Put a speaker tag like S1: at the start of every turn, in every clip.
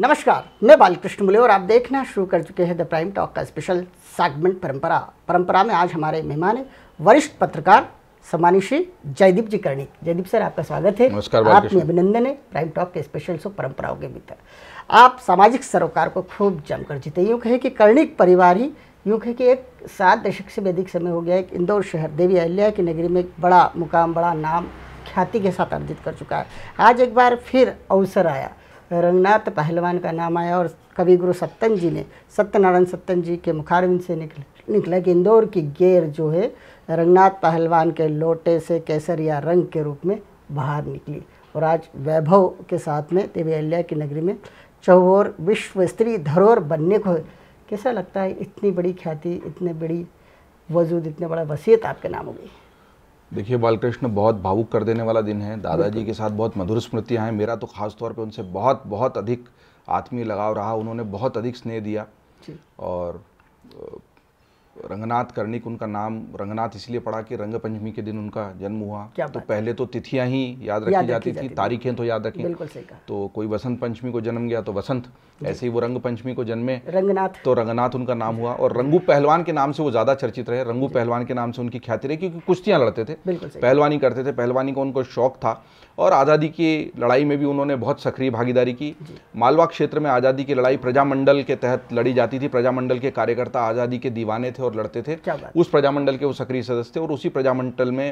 S1: नमस्कार मैं बालकृष्ण मुले और आप देखना शुरू कर चुके हैं द प्राइम टॉक का स्पेशल सेगमेंट परंपरा परंपरा में आज हमारे मेहमान हैं वरिष्ठ पत्रकार सम्मानी श्री जयदीप जी कर्णिक जयदीप सर आपका स्वागत है नमस्कार आपने अभिनंदन है प्राइम टॉक के स्पेशल शो परंपराओं के भीतर आप सामाजिक सरोकार को खूब जमकर जीते यूँ कहे कि कर्णिक परिवार ही यूँ कहे कि एक सात दशक से भी अधिक समय हो गया एक इंदौर शहर देवी अहल्या की नगरी में एक बड़ा मुकाम बड़ा नाम ख्याति के साथ अर्जित कर चुका है आज एक बार फिर अवसर आया रंगनाथ पहलवान का नाम आया और कवि गुरु सत्तन जी ने सत्यनारायण सत्तन जी के मुखारविंद से निकल निकला कि इंदौर की गेर जो है रंगनाथ पहलवान के लोटे से कैसर या रंग के रूप में बाहर निकली और आज वैभव के साथ में देवी अल्लाह की नगरी में चौहोर विश्व स्त्री धरोहर बनने को कैसा लगता है इतनी बड़ी ख्याति इतनी बड़ी वजूद इतने बड़ा वसीयत आपके नाम हो गई
S2: देखिए बालकृष्ण बहुत भावुक कर देने वाला दिन है दादाजी के साथ बहुत मधुर स्मृतियाँ हैं मेरा तो खास तौर पे उनसे बहुत बहुत अधिक आत्मीय लगाव रहा उन्होंने बहुत अधिक स्नेह दिया और रंगनाथ कर्णिक उनका नाम रंगनाथ इसलिए पड़ा कि रंग पंचमी के दिन उनका जन्म हुआ तो पहले तो तिथियां ही याद रखी याद जाती, जाती थी तारीखें तो याद रखी बिल्कुल सही कहा तो कोई वसंत पंचमी को जन्म गया तो वसंत ऐसे ही वो रंग पंचमी को जन्मे रंगनाथ तो रंगनाथ उनका नाम हुआ और रंगू पहलवान के नाम से वो ज्यादा चर्चित रहे रंगू पहलवान के नाम से उनकी ख्याति रही क्योंकि कुश्तियां लड़ते थे पहलवानी करते थे पहलवानी का उनको शौक था और आज़ादी की लड़ाई में भी उन्होंने बहुत सक्रिय भागीदारी की मालवा क्षेत्र में आज़ादी की लड़ाई प्रजामंडल के तहत लड़ी जाती थी प्रजामंडल के कार्यकर्ता आज़ादी के दीवाने थे और लड़ते थे उस प्रजामंडल के वो सक्रिय सदस्य थे और उसी प्रजामंडल में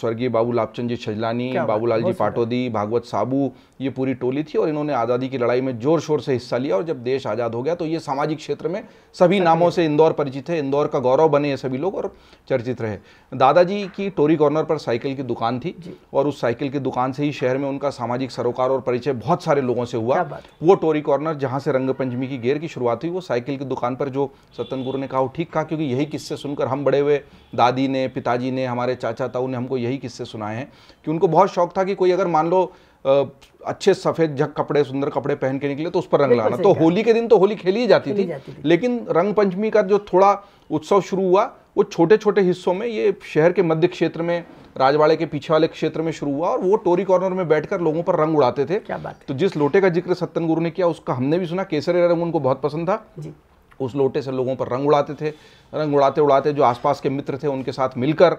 S2: स्वर्गीय बाबू लाभचंद जी छजलानी बाबूलाल जी पाटोदी भागवत साबू ये पूरी टोली थी और इन्होंने आज़ादी की लड़ाई में जोर शोर से हिस्सा लिया और जब देश आज़ाद हो गया तो ये सामाजिक क्षेत्र में सभी नामों से इंदौर परिचित है इंदौर का गौरव बने ये सभी लोग और चर्चित रहे दादाजी की टोरी कॉर्नर पर साइकिल की दुकान थी और उस साइकिल की दुकान से ही शहर में उनका सामाजिक सरोकार और परिचय बहुत सारे लोगों से हुआ वो टोरी कॉर्नर जहाँ से रंगपंचमी की गेर की शुरुआत हुई वो साइकिल की दुकान पर जो सत्तन गुरु ने कहा ठीक कहा क्योंकि यही किस्से सुनकर हम बड़े हुए दादी ने पिताजी ने हमारे चाचा ताऊ ने हमको यही किस्से सुनाए हैं कि उनको बहुत शौक था कि कोई अगर मान लो अच्छे सफ़ेद झक कपड़े सुंदर कपड़े पहन के निकले तो उस पर रंग लाना तो होली के दिन तो होली खेली ही जाती थी लेकिन रंग पंचमी का जो थोड़ा उत्सव शुरू हुआ वो छोटे छोटे हिस्सों में ये शहर के मध्य क्षेत्र में राजवाड़े के पीछे वाले क्षेत्र में शुरू हुआ और वो टोरी कॉर्नर में बैठकर लोगों पर रंग उड़ाते थे क्या बात तो जिस लोटे का जिक्र सत्तन गुरु ने किया उसका हमने भी सुना केसरे रंग उनको बहुत पसंद था जी उस लोटे से लोगों पर रंग उड़ाते थे रंग उड़ाते उड़ाते जो आसपास के मित्र थे उनके साथ मिलकर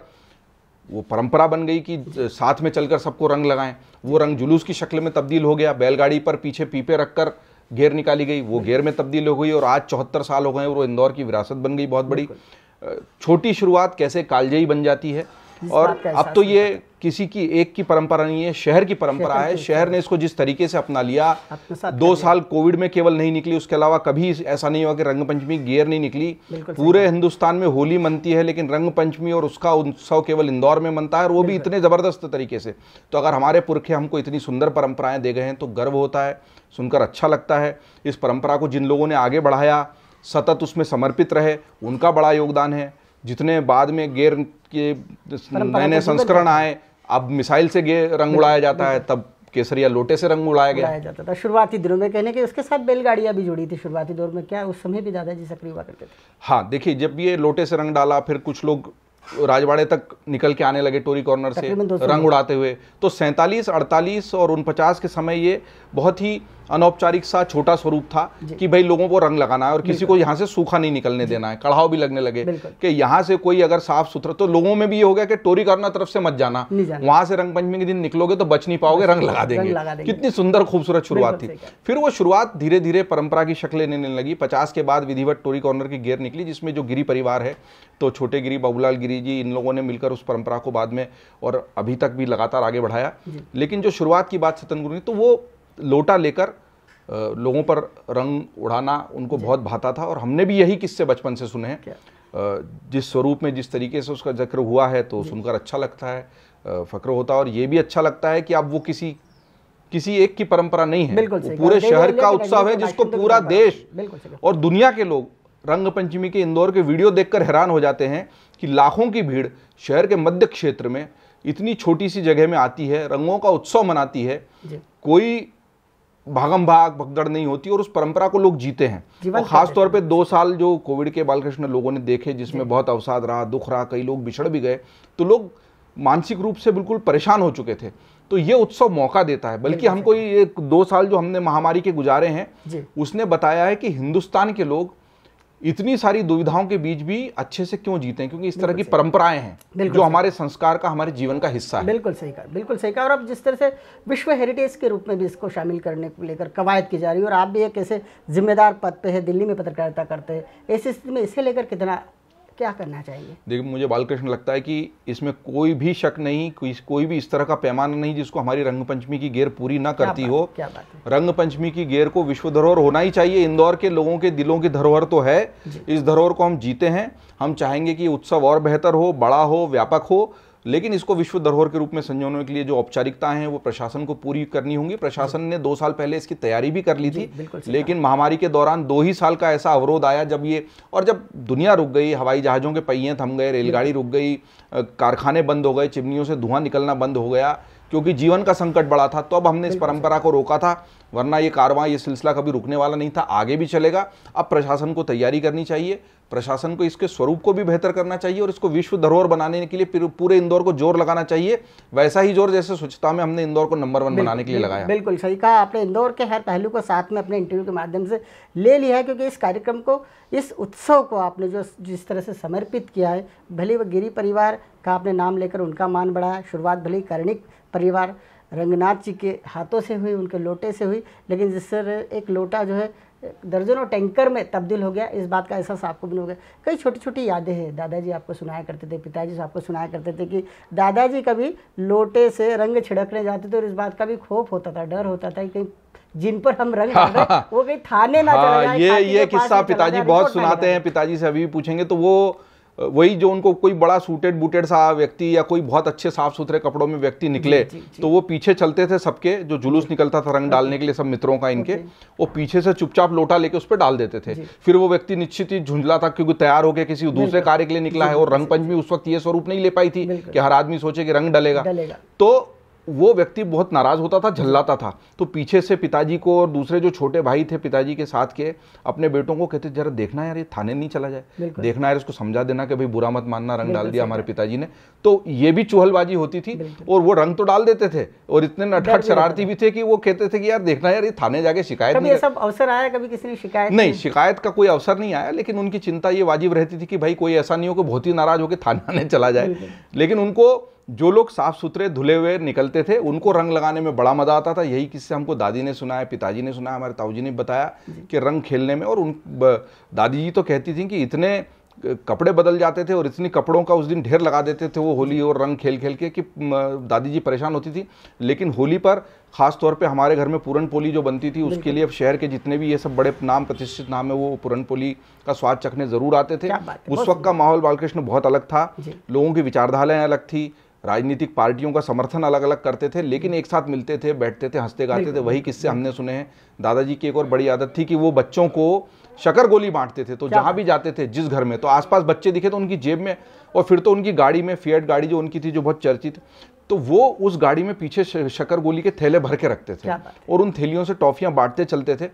S2: वो परंपरा बन गई कि साथ में चलकर सबको रंग लगाएं वो रंग जुलूस की शक्ल में तब्दील हो गया बैलगाड़ी पर पीछे पीपे रखकर घेर निकाली गई वो घेर में तब्दील हो गई और आज चौहत्तर साल हो गए और वो इंदौर की विरासत बन गई बहुत बड़ी छोटी शुरुआत कैसे कालजई बन जाती है और अब तो ये किसी की एक की परंपरा नहीं है शहर की परंपरा है शहर ने इसको जिस तरीके से अपना लिया तो दो साल कोविड में केवल नहीं निकली उसके अलावा कभी ऐसा नहीं हुआ कि रंग पंचमी गेयर नहीं निकली पूरे हिंदुस्तान में होली मनती है लेकिन रंग पंचमी और उसका उत्सव केवल इंदौर में मनता है और वो भी इतने ज़बरदस्त तरीके से तो अगर हमारे पुरखे हमको इतनी सुंदर परंपराएं दे गए हैं तो गर्व होता है सुनकर अच्छा लगता है इस परंपरा को जिन लोगों ने आगे बढ़ाया सतत उसमें समर्पित रहे उनका बड़ा योगदान है जितने बाद में गेर के नए नए संस्करण आए अब मिसाइल से गेर रंग उड़ाया जाता है तब केसरिया लोटे से रंग उड़ाया गया जाता
S1: था शुरुआती दिनों में कहने के उसके साथ बैलगाड़ियाँ भी जुड़ी थी शुरुआती दौर में क्या उस समय भी दादाजी सक्रिय हुआ करते थे
S2: हाँ देखिए जब ये लोटे से रंग डाला फिर कुछ लोग राजवाड़े तक निकल के आने लगे टोरी कॉर्नर से रंग उड़ाते हुए तो सैंतालीस अड़तालीस और उनपचास के समय ये बहुत ही अनौपचारिक सा छोटा स्वरूप था कि भाई लोगों को रंग लगाना है और किसी को यहाँ से सूखा नहीं निकलने देना है कढ़ाव भी लगने लगे कि यहाँ से कोई अगर साफ सुथरा तो लोगों में भी ये हो गया कि टोरी कॉर्नर तरफ से मत जाना वहां से रंग पंचमी के दिन निकलोगे तो बच नहीं पाओगे रंग लगा देंगे कितनी सुंदर खूबसूरत शुरुआत थी फिर वो शुरुआत धीरे धीरे परंपरा की शक्ल लेने लगी पचास के बाद विधिवत टोरी कॉर्नर की गेर निकली जिसमें जो गिरी परिवार है तो छोटे गिरी बाबूलाल गिरी शास्त्री जी इन लोगों ने मिलकर उस परंपरा को बाद में और अभी तक भी लगातार आगे बढ़ाया लेकिन जो शुरुआत की बात सतन गुरु ने तो वो लोटा लेकर लोगों पर रंग उड़ाना उनको बहुत भाता था और हमने भी यही किस्से बचपन से सुने हैं जिस स्वरूप में जिस तरीके से उसका जिक्र हुआ है तो सुनकर अच्छा लगता है फक्र होता है और ये भी अच्छा लगता है कि अब वो किसी किसी एक की परंपरा नहीं है वो पूरे शहर का उत्सव है जिसको पूरा देश और दुनिया के लोग रंग पंचमी के इंदौर के वीडियो देखकर हैरान हो जाते हैं कि लाखों की भीड़ शहर के मध्य क्षेत्र में इतनी छोटी सी जगह में आती है रंगों का उत्सव मनाती है कोई भागम भाग भगदड़ नहीं होती और उस परंपरा को लोग जीते हैं और खास तौर पे दो साल जो कोविड के बालकृष्ण लोगों ने देखे जिसमें बहुत अवसाद रहा दुख रहा कई लोग बिछड़ भी गए तो लोग मानसिक रूप से बिल्कुल परेशान हो चुके थे तो ये उत्सव मौका देता है बल्कि हमको ये दो साल जो हमने महामारी के गुजारे हैं उसने बताया है कि हिंदुस्तान के लोग इतनी सारी दुविधाओं के बीच भी अच्छे से क्यों जीते हैं क्योंकि इस तरह की परंपराएं हैं जो हमारे संस्कार का हमारे जीवन का हिस्सा है
S1: बिल्कुल सही कहा बिल्कुल सही कहा और अब जिस तरह से विश्व हेरिटेज के रूप में भी इसको शामिल करने को लेकर कवायद की जा रही है और आप भी एक ऐसे जिम्मेदार पद पर है दिल्ली में पत्रकारिता करते हैं ऐसी स्थिति में इसे लेकर कितना क्या करना चाहिए
S2: देखिए मुझे बालकृष्ण लगता है कि इसमें कोई भी शक नहीं कोई कोई भी इस तरह का पैमाना नहीं जिसको हमारी रंग पंचमी की गेर पूरी ना करती क्या हो क्या बात रंग पंचमी की गेर को विश्व धरोहर होना ही चाहिए इंदौर के लोगों के दिलों की धरोहर तो है इस धरोहर को हम जीते हैं हम चाहेंगे कि उत्सव और बेहतर हो बड़ा हो व्यापक हो लेकिन इसको विश्व धरोहर के रूप में संजोने के लिए जो औपचारिकता हैं वो प्रशासन को पूरी करनी होंगी प्रशासन ने दो साल पहले इसकी तैयारी भी कर ली थी लेकिन महामारी के दौरान दो ही साल का ऐसा अवरोध आया जब ये और जब दुनिया रुक गई हवाई जहाज़ों के पहिए थम गए रेलगाड़ी रुक गई कारखाने बंद हो गए चिमनियों से धुआं निकलना बंद हो गया क्योंकि जीवन का संकट बड़ा था तो अब हमने इस परंपरा को रोका था वरना ये कारवां ये सिलसिला कभी रुकने वाला नहीं था आगे भी चलेगा अब प्रशासन को तैयारी करनी चाहिए प्रशासन को इसके स्वरूप को भी बेहतर करना चाहिए और इसको विश्व धरोहर बनाने के लिए पूरे इंदौर को जोर लगाना चाहिए वैसा ही जोर जैसे स्वच्छता में हमने इंदौर को नंबर वन बनाने के लिए लगाया
S1: बिल्कुल सही कहा आपने इंदौर के हर पहलू को साथ में अपने इंटरव्यू के माध्यम से ले लिया है क्योंकि इस कार्यक्रम को इस उत्सव को आपने जो जिस तरह से समर्पित किया है भले वह गिरी परिवार का आपने नाम लेकर उनका मान बढ़ाया शुरुआत भले ही कर्णिक परिवार रंगनाथ जी के हाथों से हुई उनके लोटे से हुई लेकिन जिस तरह एक लोटा जो है दर्जनों टैंकर में तब्दील हो गया इस बात का एहसास आपको भी हो गया कई छोटी छोटी यादें हैं दादाजी आपको सुनाया करते थे पिताजी आपको सुनाया करते थे कि दादाजी कभी लोटे से रंग छिड़कने जाते थे और इस बात का भी खौफ होता था डर होता था कि कहीं जिन पर हम रंग हाँ, हाँ। वो कहीं थाने ना हाँ, ये ये किस्सा पिताजी बहुत सुनाते हैं
S2: पिताजी से अभी पूछेंगे तो वो वही जो उनको कोई बड़ा सूटेड बूटेड सा व्यक्ति या कोई बहुत अच्छे साफ सुथरे कपड़ों में व्यक्ति निकले जी, जी, जी. तो वो पीछे चलते थे सबके जो जुलूस निकलता था रंग डालने के लिए सब मित्रों का इनके वो पीछे से चुपचाप लोटा लेके उस पर डाल देते थे फिर वो व्यक्ति निश्चित ही झुंझला था क्योंकि तैयार होकर किसी दूसरे कार्य के लिए निकला है और रंग पंचमी उस वक्त ये स्वरूप नहीं ले पाई थी कि हर आदमी सोचे कि रंग डलेगा तो वो व्यक्ति बहुत नाराज़ होता था झल्लाता था तो पीछे से पिताजी को और दूसरे जो छोटे भाई थे पिताजी के साथ के अपने बेटों को कहते जरा देखना यार ये थाने नहीं चला जाए देखना यार इसको समझा देना कि भाई बुरा मत मानना रंग डाल दिया हमारे पिताजी ने तो ये भी चूहलबाजी होती थी और वो रंग तो डाल देते थे और इतने नटखट शरारती भी थे कि वो कहते थे कि यार देखना यार ये थाने जाके शिकायत नहीं सब
S1: अवसर आया कभी किसी ने शिकायत नहीं
S2: शिकायत का कोई अवसर नहीं आया लेकिन उनकी चिंता ये वाजिब रहती थी कि भाई कोई ऐसा नहीं हो कि बहुत ही नाराज होकर थाने आने चला जाए लेकिन उनको जो लोग साफ़ सुथरे धुले हुए निकलते थे उनको रंग लगाने में बड़ा मज़ा आता था यही किससे हमको दादी ने सुनाया पिताजी ने सुनाया हमारे ताऊजी ने बताया कि रंग खेलने में और उन दादी जी तो कहती थी कि इतने कपड़े बदल जाते थे और इतनी कपड़ों का उस दिन ढेर लगा देते थे वो होली और रंग खेल खेल के कि दादी जी परेशान होती थी लेकिन होली पर खास तौर पे हमारे घर में पूरन पोली जो बनती थी उसके लिए शहर के जितने भी ये सब बड़े नाम प्रतिष्ठित नाम है वो पूरन पोली का स्वाद चखने ज़रूर आते थे उस वक्त का माहौल बालकृष्ण बहुत अलग था लोगों की विचारधाराएँ अलग थी राजनीतिक पार्टियों का समर्थन अलग अलग करते थे लेकिन हम्म। एक साथ मिलते थे बैठते थे हंसते गाते थे वही किस्से हमने सुने हैं दादाजी की एक और बड़ी आदत थी कि वो बच्चों को शकर गोली बांटते थे तो जहाँ भी जाते थे जिस घर में तो आसपास बच्चे दिखे तो उनकी जेब में और फिर तो उनकी गाड़ी में फियट गाड़ी जो उनकी थी जो बहुत चर्चित तो वो उस गाड़ी में पीछे शकर गोली के थैले भर के रखते थे और उन थैलियों से टॉफियाँ बांटते चलते थे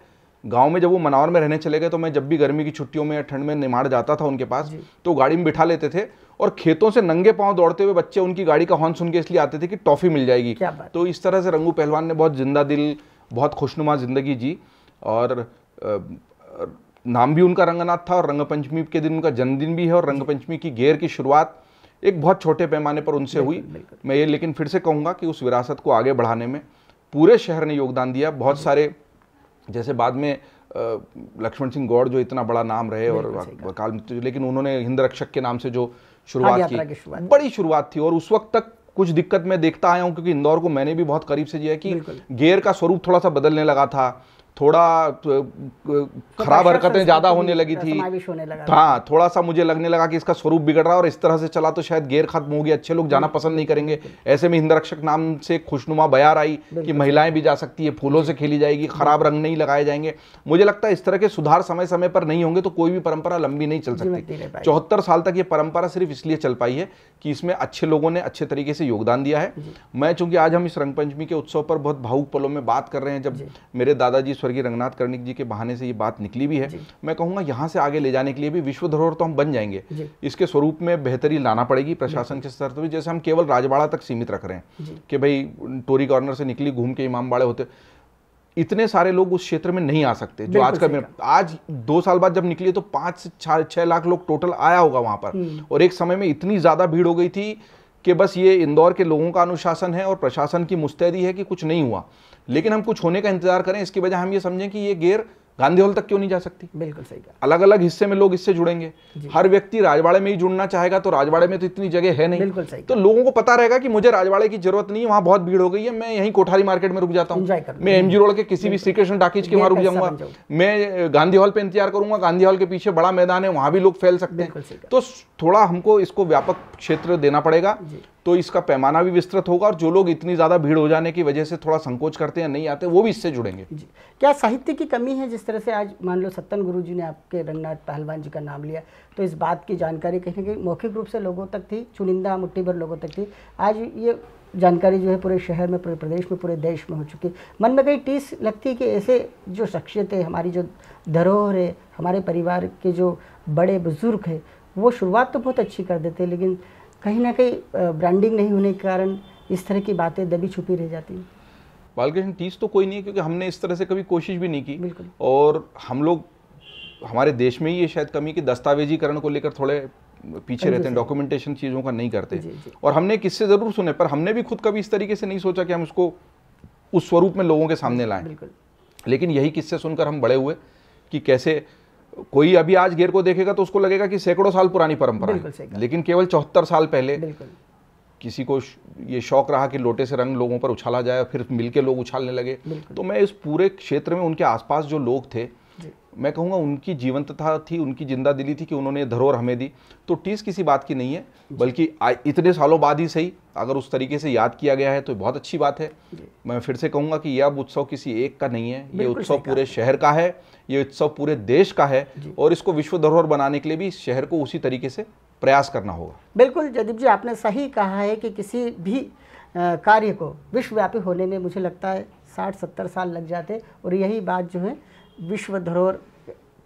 S2: गांव में जब वो मनावर में रहने चले गए तो मैं जब भी गर्मी की छुट्टियों में ठंड में निमाड़ जाता था उनके पास तो गाड़ी में बिठा लेते थे और खेतों से नंगे पांव दौड़ते हुए बच्चे उनकी गाड़ी का हॉर्न सुन के इसलिए आते थे कि टॉफी मिल जाएगी तो इस तरह से रंगू पहलवान ने बहुत जिंदा दिल बहुत खुशनुमा जिंदगी जी और नाम भी उनका रंगनाथ था और रंगपंचमी के दिन उनका जन्मदिन भी है और रंगपंचमी की गेर की शुरुआत एक बहुत छोटे पैमाने पर उनसे हुई मैं ये लेकिन फिर से कहूँगा कि उस विरासत को आगे बढ़ाने में पूरे शहर ने योगदान दिया बहुत सारे जैसे बाद में लक्ष्मण सिंह गौड़ जो इतना बड़ा नाम रहे और वकाल लेकिन उन्होंने हिंद रक्षक के नाम से जो शुरुआत की, की बड़ी शुरुआत थी और उस वक्त तक कुछ दिक्कत मैं देखता आया हूँ क्योंकि इंदौर को मैंने भी बहुत करीब से है कि गेयर का स्वरूप थोड़ा सा बदलने लगा था थोड़ा तो खराब हरकतें ज्यादा होने लगी थी हाँ थोड़ा सा मुझे लगने लगा कि इसका स्वरूप बिगड़ रहा है और इस तरह से चला तो शायद गेर खत्म होगी अच्छे लोग जाना पसंद नहीं करेंगे ऐसे में हिंदरक्षक नाम से खुशनुमा बयार आई कि महिलाएं भी जा सकती है फूलों से खेली जाएगी खराब रंग नहीं लगाए जाएंगे मुझे लगता है इस तरह के सुधार समय समय पर नहीं होंगे तो कोई भी परंपरा लंबी नहीं चल सकती चौहत्तर साल तक ये परंपरा सिर्फ इसलिए चल पाई है कि इसमें अच्छे लोगों ने अच्छे तरीके से योगदान दिया है मैं चूंकि आज हम इस रंगपंचमी के उत्सव पर बहुत भावुक पलों में बात कर रहे हैं जब मेरे दादाजी स्वर्गीय रंगनाथ कर्णिक जी के बहाने से ये बात निकली भी है मैं कहूँगा यहाँ से आगे ले जाने के लिए भी विश्व धरोहर तो हम बन जाएंगे इसके स्वरूप में बेहतरी लाना पड़ेगी प्रशासन के स्तर पर जैसे हम केवल राजवाड़ा तक सीमित रख रहे हैं कि भाई टोरी कॉर्नर से निकली घूम के इमाम होते इतने सारे लोग उस क्षेत्र में नहीं आ सकते जो आज का आज दो साल बाद जब निकली तो पांच से छह लाख लोग टोटल आया होगा वहां पर हम्म। और एक समय में इतनी ज़्यादा भीड़ हो गई थी कि बस ये इंदौर के लोगों का अनुशासन है और प्रशासन की मुस्तैदी है कि कुछ नहीं हुआ लेकिन हम कुछ होने का इंतजार करें इसकी बजाय हम ये समझें कि ये गेर गांधी हॉल तक क्यों नहीं जा सकती बिल्कुल सही कहा अलग अलग हिस्से में लोग इससे जुड़ेंगे हर व्यक्ति राजवाड़े में ही जुड़ना चाहेगा तो राजवाड़े में तो इतनी जगह है नहीं बिल्कुल सही तो लोगों को पता रहेगा कि मुझे राजवाड़े की जरूरत नहीं वहां बहुत भीड़ हो गई है मैं यही कोठारी मार्केट में रुक जाता हूँ
S1: मैं एमजी रोड के किसी भी श्रीकृष्ण कृष्ण टाकिज के वहां रुक जाऊंगा
S2: मैं गांधी हॉल पे इंतजार करूंगा गांधी हॉल के पीछे बड़ा मैदान है वहां भी लोग फैल सकते हैं तो थोड़ा हमको इसको व्यापक क्षेत्र देना पड़ेगा तो इसका पैमाना भी विस्तृत होगा और जो लोग इतनी ज़्यादा भीड़ हो जाने की वजह से थोड़ा संकोच करते हैं नहीं आते वो भी इससे जुड़ेंगे
S1: क्या साहित्य की कमी है जिस तरह से आज मान लो सत्तन गुरु जी ने आपके रंगनाथ पहलवान जी का नाम लिया तो इस बात की जानकारी कहीं ना कहीं मौखिक रूप से लोगों तक थी चुनिंदा मुठ्ठी भर लोगों तक थी आज ये जानकारी जो है पूरे शहर में पूरे प्रदेश में पूरे देश में हो चुकी मन में कहीं टीस लगती है कि ऐसे जो शख्सियत है हमारी जो धरोहर है हमारे परिवार के जो बड़े बुजुर्ग है वो शुरुआत तो बहुत अच्छी कर देते हैं लेकिन कहीं ना कहीं ब्रांडिंग नहीं होने के कारण इस तरह की बातें दबी छुपी रह जाती हैं
S2: बालकृष्ण टीस तो कोई नहीं है क्योंकि हमने इस तरह से कभी कोशिश भी नहीं की और हम लोग हमारे देश में ही ये शायद कमी कि दस्तावेजीकरण को लेकर थोड़े पीछे रहते हैं डॉक्यूमेंटेशन चीज़ों का नहीं करते जी, जी। और हमने किससे ज़रूर सुने पर हमने भी खुद कभी इस तरीके से नहीं सोचा कि हम उसको उस स्वरूप में लोगों के सामने लाएं लेकिन यही किससे सुनकर हम बड़े हुए कि कैसे कोई अभी आज गेर को देखेगा तो उसको लगेगा कि सैकड़ों साल पुरानी परंपरा है लेकिन केवल चौहत्तर साल पहले किसी को ये शौक रहा कि लोटे से रंग लोगों पर उछाला जाए फिर मिलके लोग उछालने लगे तो मैं इस पूरे क्षेत्र में उनके आसपास जो लोग थे मैं कहूँगा उनकी जीवंतता थी उनकी जिंदा दिली थी कि उन्होंने धरोहर हमें दी तो टीस किसी बात की नहीं है बल्कि इतने सालों बाद ही सही अगर उस तरीके से याद किया गया है तो बहुत अच्छी बात है मैं फिर से कहूँगा कि यह अब उत्सव किसी एक का नहीं है ये उत्सव पूरे शहर का है ये उत्सव पूरे देश का है और इसको विश्व धरोहर बनाने के लिए भी शहर को उसी तरीके से प्रयास करना होगा
S1: बिल्कुल जदीप जी आपने सही कहा है कि किसी भी कार्य को विश्वव्यापी होने में मुझे लगता है साठ सत्तर साल लग जाते और यही बात जो है विश्व धरोहर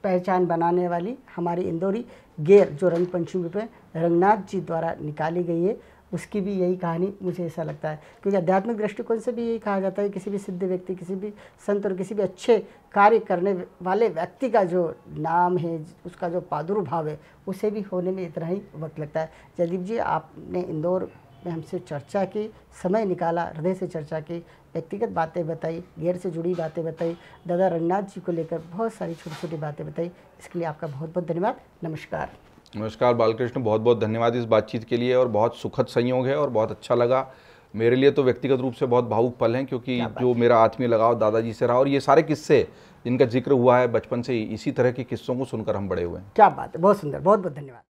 S1: पहचान बनाने वाली हमारी इंदौरी गेर जो रंग पंचमी पे रंगनाथ जी द्वारा निकाली गई है उसकी भी यही कहानी मुझे ऐसा लगता है क्योंकि आध्यात्मिक दृष्टिकोण से भी यही कहा जाता है किसी भी सिद्ध व्यक्ति किसी भी संत और किसी भी अच्छे कार्य करने वाले व्यक्ति का जो नाम है उसका जो प्रादुर्भाव है उसे भी होने में इतना ही वक्त लगता है जयदीप जी आपने इंदौर में हमसे चर्चा की समय निकाला हृदय से चर्चा की व्यक्तिगत बातें बताई गैर से जुड़ी बातें बताई दादा रंगनाथ जी को लेकर बहुत सारी छोटी छोटी बातें बताई इसके लिए आपका बहुत बहुत धन्यवाद नमस्कार
S2: नमस्कार बालकृष्ण बहुत बहुत धन्यवाद इस बातचीत के लिए और बहुत सुखद संयोग है और बहुत अच्छा लगा मेरे लिए तो व्यक्तिगत रूप से बहुत भावुक पल हैं क्योंकि जो मेरा आत्मीय लगाव दादाजी से रहा और ये सारे किस्से जिनका जिक्र हुआ है बचपन से इसी तरह के किस्सों को सुनकर हम बड़े हुए हैं क्या बात है बहुत सुंदर बहुत बहुत
S1: धन्यवाद